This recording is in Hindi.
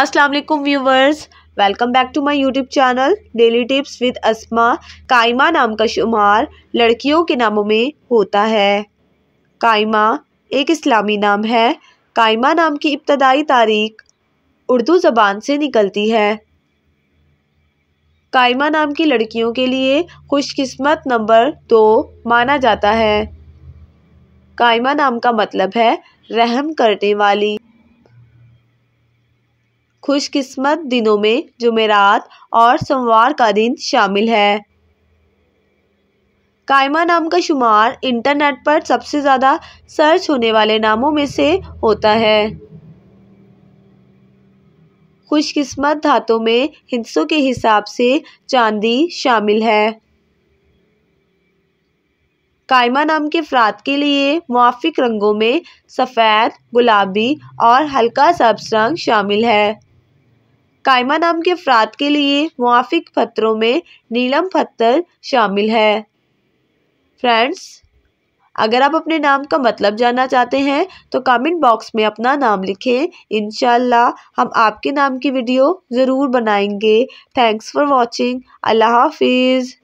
अस्सलाम वालेकुम viewers welcome back to my YouTube channel daily tips with Asma कायमा नाम का शुमार लड़कियों के नामों में होता है कायमा एक इस्लामी नाम है कायमा नाम की इब्तदाई तारीख उर्दू ज़बान से निकलती है कायमा नाम की लड़कियों के लिए खुशकिस्मत नंबर दो माना जाता है कायमा नाम का मतलब है रहम करने वाली खुशकिस्मत दिनों में जुमेरात और सोमवार का दिन शामिल है कायमा नाम का शुमार इंटरनेट पर सबसे ज़्यादा सर्च होने वाले नामों में से होता है खुशकिस्मत धातों में हिंसों के हिसाब से चांदी शामिल है कायमा नाम के अफराद के लिए मुआफ़ रंगों में सफ़ेद गुलाबी और हल्का सब्ज रंग शामिल है कायमा नाम के अफराद के लिए मुआफिक पत्रों में नीलम पत्थर शामिल है फ्रेंड्स अगर आप अपने नाम का मतलब जानना चाहते हैं तो कमेंट बॉक्स में अपना नाम लिखें इन हम आपके नाम की वीडियो ज़रूर बनाएंगे थैंक्स फॉर वॉचिंग अल्लाह हाफिज़